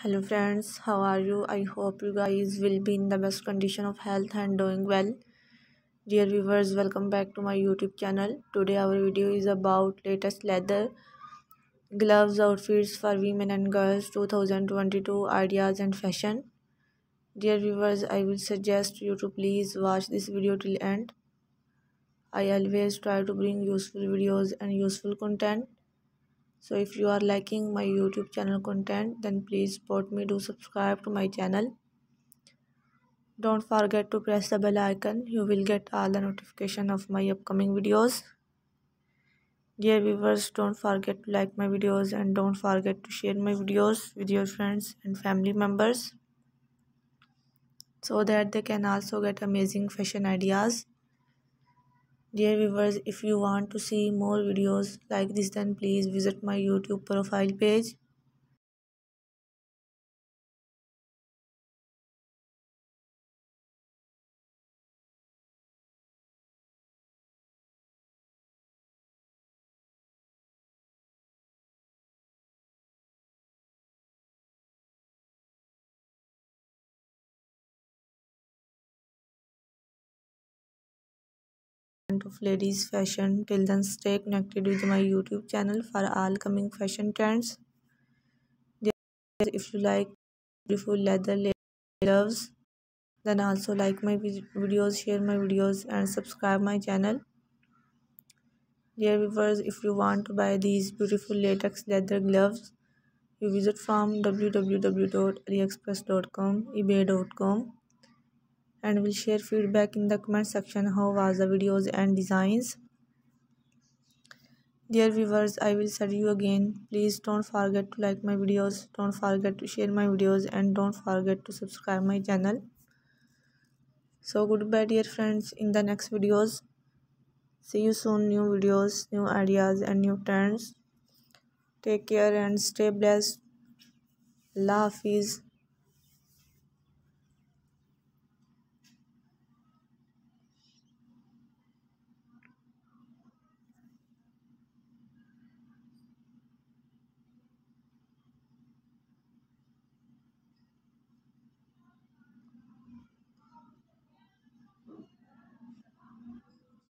hello friends how are you i hope you guys will be in the best condition of health and doing well dear viewers welcome back to my youtube channel today our video is about latest leather gloves outfits for women and girls 2022 ideas and fashion dear viewers i will suggest you to please watch this video till end i always try to bring useful videos and useful content so if you are liking my youtube channel content then please support me do subscribe to my channel don't forget to press the bell icon you will get all the notification of my upcoming videos dear viewers don't forget to like my videos and don't forget to share my videos with your friends and family members so that they can also get amazing fashion ideas Dear viewers, if you want to see more videos like this then please visit my YouTube profile page. of ladies fashion till then stay connected with my youtube channel for all coming fashion trends if you like beautiful leather gloves then also like my videos share my videos and subscribe my channel dear viewers if you want to buy these beautiful latex leather gloves you visit from www.aliexpress.com ebay.com and will share feedback in the comment section how was the videos and designs dear viewers i will see you again please don't forget to like my videos don't forget to share my videos and don't forget to subscribe my channel so goodbye dear friends in the next videos see you soon new videos new ideas and new trends take care and stay blessed love is.